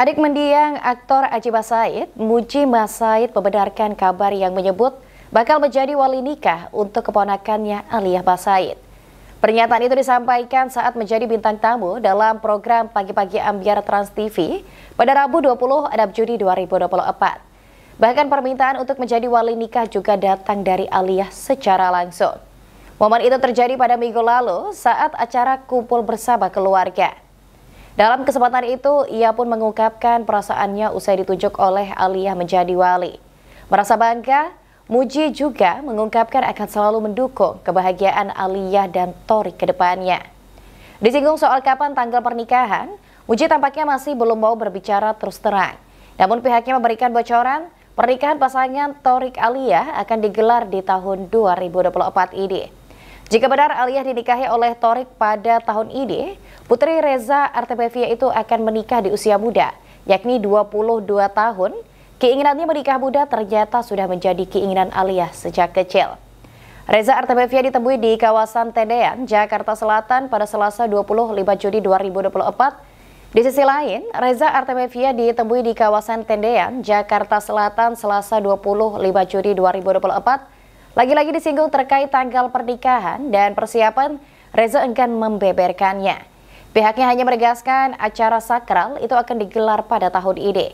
Adik mendiang aktor Aji Masaid, Muji Masaid membenarkan kabar yang menyebut bakal menjadi wali nikah untuk keponakannya Aliyah Basaid. Pernyataan itu disampaikan saat menjadi bintang tamu dalam program Pagi-Pagi Ambiar Trans TV pada Rabu Adab Juni 2024. Bahkan permintaan untuk menjadi wali nikah juga datang dari Aliyah secara langsung. Momen itu terjadi pada minggu lalu saat acara kumpul bersama keluarga. Dalam kesempatan itu, ia pun mengungkapkan perasaannya usai ditunjuk oleh Aliyah menjadi wali. Merasa bangga, Muji juga mengungkapkan akan selalu mendukung kebahagiaan Aliyah dan Tori ke depannya. Disinggung soal kapan tanggal pernikahan, Muji tampaknya masih belum mau berbicara terus terang. Namun pihaknya memberikan bocoran, pernikahan pasangan Torik Aliyah akan digelar di tahun 2024 ini. Jika benar Aliyah dinikahi oleh Torik pada tahun ini, Putri Reza Artebevia itu akan menikah di usia muda, yakni 22 tahun. Keinginannya menikah muda ternyata sudah menjadi keinginan Alia sejak kecil. Reza Artebevia ditemui di kawasan Tendean, Jakarta Selatan pada Selasa 25 Juni 2024. Di sisi lain, Reza Artemevia ditemui di kawasan Tendean, Jakarta Selatan Selasa 25 Juni 2024. Lagi-lagi disinggung terkait tanggal pernikahan dan persiapan, Reza enggan membeberkannya. Pihaknya hanya menegaskan acara sakral itu akan digelar pada tahun ini.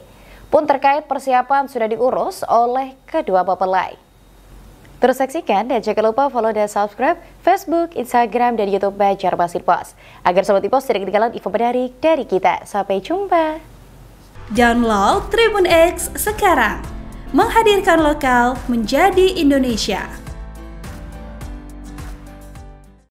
Pun terkait persiapan sudah diurus oleh kedua mempelai. Terus saksikan dan jangan lupa follow dan subscribe Facebook, Instagram, dan Youtube Bajar Basin Pos. Agar Sobat Ipos tidak ketinggalan info menarik dari kita. Sampai jumpa. Download Tribun X sekarang. Menghadirkan lokal menjadi Indonesia.